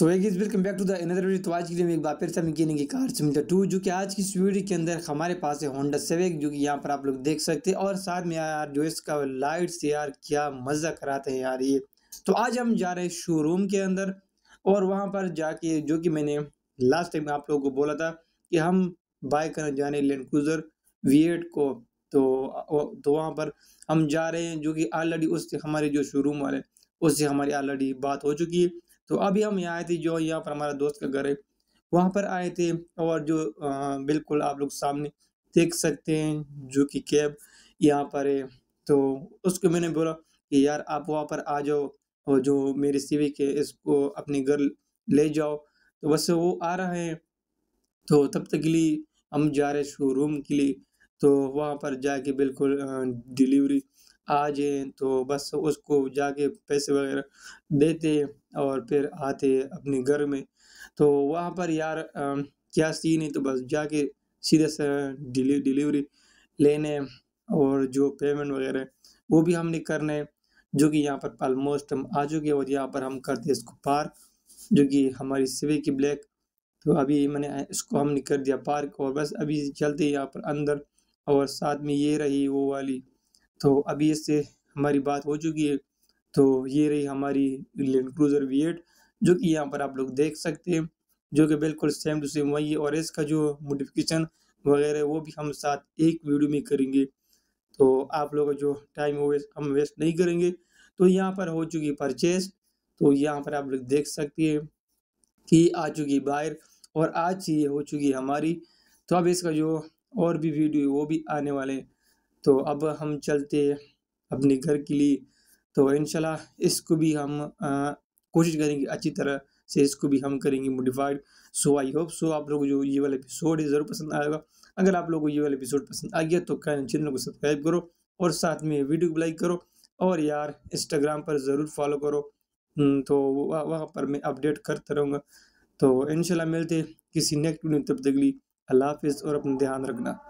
सो एक welcome back to the another video तो आज के लिए में एक बार फिर से मैकेनिक गिनेंगे कार सिमिलर टू जो कि आज की इस वीडियो के अंदर हमारे पास है होंडा सेवेक जो कि यहाँ पर आप लोग देख सकते हैं और साथ में यार जो इसका लाइट्स यार क्या मज़ा कराते हैं यार ये तो आज हम जा रहे हैं शोरूम के अंदर और वहाँ पर जाके जो कि मैंने लास्ट टाइम आप लोगों को बोला था कि हम बाय करने जा रहे हैं लैंड क्रूज़र वी को तो तो वहाँ पर हम जा रहे हैं जो कि ऑलरेडी उससे हमारे जो शोरूम वाले उससे हमारी ऑलरेडी बात हो चुकी है तो अभी हम यहाँ आए थे जो यहाँ पर हमारा दोस्त का घर है वहाँ पर आए थे और जो आ, बिल्कुल आप लोग सामने देख सकते हैं जो कि कैब यहाँ पर है तो उसको मैंने बोला कि यार आप वहाँ पर आ जाओ और जो मेरी सीवी है इसको अपने घर ले जाओ तो बस वो आ रहा है तो तब तक के लिए हम जा रहे शोरूम के लिए तो वहाँ पर जाके बिल्कुल डिलीवरी आ जाए तो बस उसको जाके पैसे वगैरह देते और फिर आते अपने घर में तो वहाँ पर यार आ, क्या सीन है तो बस जाके सीधे से डिली डिलीवरी लेने और जो पेमेंट वगैरह वो भी हमने करने जो कि यहाँ पर ऑलमोस्ट हम आ चुके और यहाँ पर हम करते इसको पार जो कि हमारी सिवे की ब्लैक तो अभी मैंने इसको हमने कर दिया पार्क और बस अभी चलते यहाँ पर अंदर और साथ में ये रही वो वाली तो अभी इससे हमारी बात हो चुकी है तो ये रही हमारी लैंड क्रूज़र वी एट जो कि यहाँ पर आप लोग देख सकते हैं जो कि बिल्कुल सेम टू सेम वही है और इसका जो मोडिफिकेशन वगैरह वो भी हम साथ एक वीडियो में करेंगे तो आप लोग जो टाइम वेस्ट हम वेस्ट नहीं करेंगे तो यहाँ पर हो चुकी परचेज तो यहाँ पर आप लोग देख सकते हैं कि आ चुकी बाहर और आज ये हो चुकी हमारी तो अब इसका जो और भी वीडियो वो भी आने वाले हैं तो अब हम चलते अपने घर के लिए तो इन इसको भी हम कोशिश करेंगे अच्छी तरह से इसको भी हम करेंगे modified so I hope so आप लोग जो ये वाला एपिसोड है ज़रूर पसंद आएगा अगर आप लोगों को ये वाला एपिसोड पसंद आ गया तो कैन चैनल को सब्सक्राइब करो और साथ में वीडियो को लाइक करो और यार इंस्टाग्राम पर ज़रूर फॉलो करो हम्म, तो वहाँ पर मैं अपडेट करता रहूँगा तो इन मिलते किसी नेक्स्ट वीडियो तब तकली अल्लाह हाफिज़ और अपना ध्यान रखना